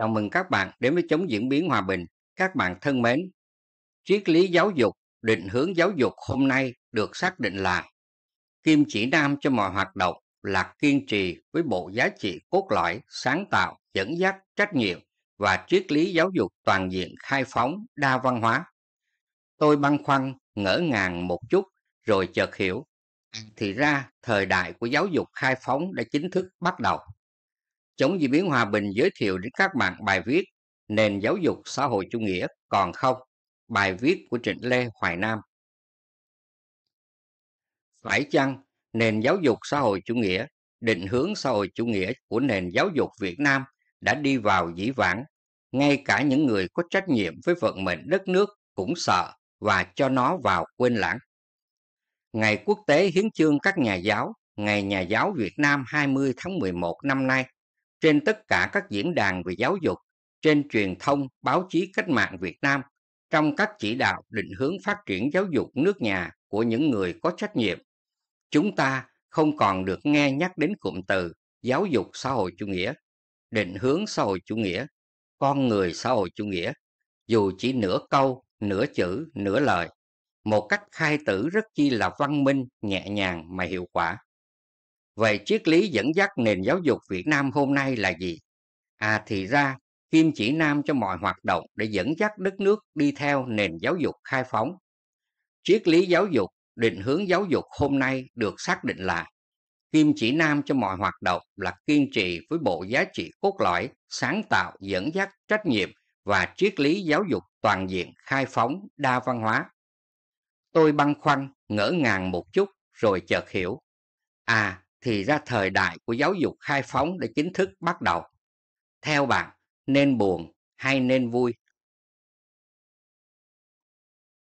Chào mừng các bạn đến với Chống Diễn biến Hòa bình. Các bạn thân mến, triết lý giáo dục, định hướng giáo dục hôm nay được xác định là kim chỉ nam cho mọi hoạt động là kiên trì với bộ giá trị cốt lõi, sáng tạo, dẫn dắt, trách nhiệm và triết lý giáo dục toàn diện khai phóng, đa văn hóa. Tôi băn khoăn, ngỡ ngàng một chút rồi chợt hiểu. Thì ra, thời đại của giáo dục khai phóng đã chính thức bắt đầu chống diễn biến hòa bình giới thiệu đến các bạn bài viết Nền giáo dục xã hội chủ nghĩa còn không, bài viết của Trịnh Lê Hoài Nam. Phải chăng nền giáo dục xã hội chủ nghĩa, định hướng xã hội chủ nghĩa của nền giáo dục Việt Nam đã đi vào dĩ vãng, ngay cả những người có trách nhiệm với vận mệnh đất nước cũng sợ và cho nó vào quên lãng. Ngày Quốc tế Hiến chương các nhà giáo, Ngày Nhà giáo Việt Nam 20 tháng 11 năm nay trên tất cả các diễn đàn về giáo dục, trên truyền thông, báo chí cách mạng Việt Nam, trong các chỉ đạo định hướng phát triển giáo dục nước nhà của những người có trách nhiệm. Chúng ta không còn được nghe nhắc đến cụm từ giáo dục xã hội chủ nghĩa, định hướng xã hội chủ nghĩa, con người xã hội chủ nghĩa, dù chỉ nửa câu, nửa chữ, nửa lời, một cách khai tử rất chi là văn minh, nhẹ nhàng mà hiệu quả. Vậy triết lý dẫn dắt nền giáo dục Việt Nam hôm nay là gì? À thì ra, kim chỉ nam cho mọi hoạt động để dẫn dắt đất nước đi theo nền giáo dục khai phóng. Triết lý giáo dục, định hướng giáo dục hôm nay được xác định là kim chỉ nam cho mọi hoạt động là kiên trì với bộ giá trị cốt lõi, sáng tạo, dẫn dắt, trách nhiệm và triết lý giáo dục toàn diện, khai phóng, đa văn hóa. Tôi băn khoăn, ngỡ ngàng một chút rồi chợt hiểu. À, thì ra thời đại của giáo dục khai phóng đã chính thức bắt đầu. Theo bạn, nên buồn hay nên vui